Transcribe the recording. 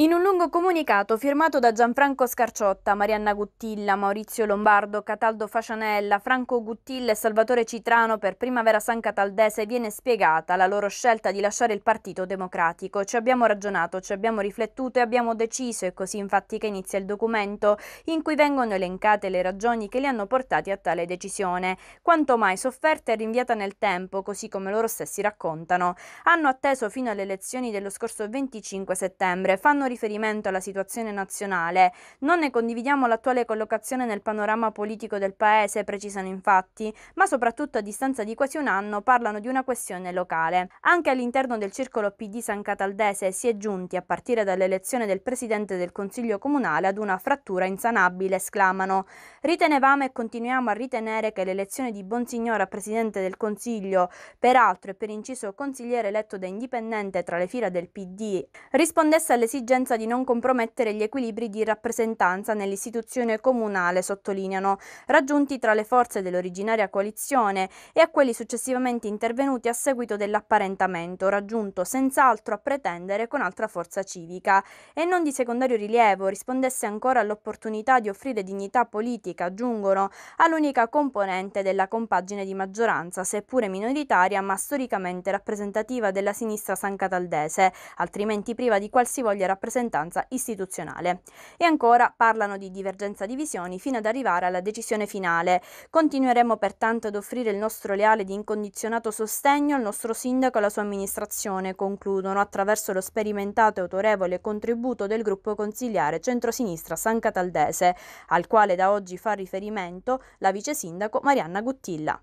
In un lungo comunicato firmato da Gianfranco Scarciotta, Marianna Guttilla, Maurizio Lombardo, Cataldo Facianella, Franco Guttilla e Salvatore Citrano per Primavera San Cataldese viene spiegata la loro scelta di lasciare il Partito Democratico. Ci abbiamo ragionato, ci abbiamo riflettuto e abbiamo deciso, è così infatti che inizia il documento, in cui vengono elencate le ragioni che li hanno portati a tale decisione, quanto mai sofferta e rinviata nel tempo, così come loro stessi raccontano. Hanno atteso fino alle elezioni dello scorso 25 settembre, fanno riferimento alla situazione nazionale, non ne condividiamo l'attuale collocazione nel panorama politico del Paese, precisano infatti, ma soprattutto a distanza di quasi un anno parlano di una questione locale. Anche all'interno del circolo PD San Cataldese si è giunti, a partire dall'elezione del Presidente del Consiglio Comunale, ad una frattura insanabile, esclamano. Ritenevamo e continuiamo a ritenere che l'elezione di Bonsignora Presidente del Consiglio, peraltro e per inciso consigliere eletto da indipendente tra le fila del PD, rispondesse all'esigenza l'esigenza di non compromettere gli equilibri di rappresentanza nell'istituzione comunale, sottolineano, raggiunti tra le forze dell'originaria coalizione e a quelli successivamente intervenuti a seguito dell'apparentamento, raggiunto senz'altro a pretendere con altra forza civica. E non di secondario rilievo rispondesse ancora all'opportunità di offrire dignità politica, aggiungono, all'unica componente della compagine di maggioranza, seppure minoritaria ma storicamente rappresentativa della sinistra sancataldese, altrimenti priva di qualsivoglia rappresentazione rappresentanza istituzionale. E ancora parlano di divergenza di visioni fino ad arrivare alla decisione finale. Continueremo pertanto ad offrire il nostro leale ed incondizionato sostegno al nostro sindaco e alla sua amministrazione, concludono attraverso lo sperimentato e autorevole contributo del gruppo consigliare centrosinistra San Cataldese, al quale da oggi fa riferimento la vice sindaco Marianna Guttilla.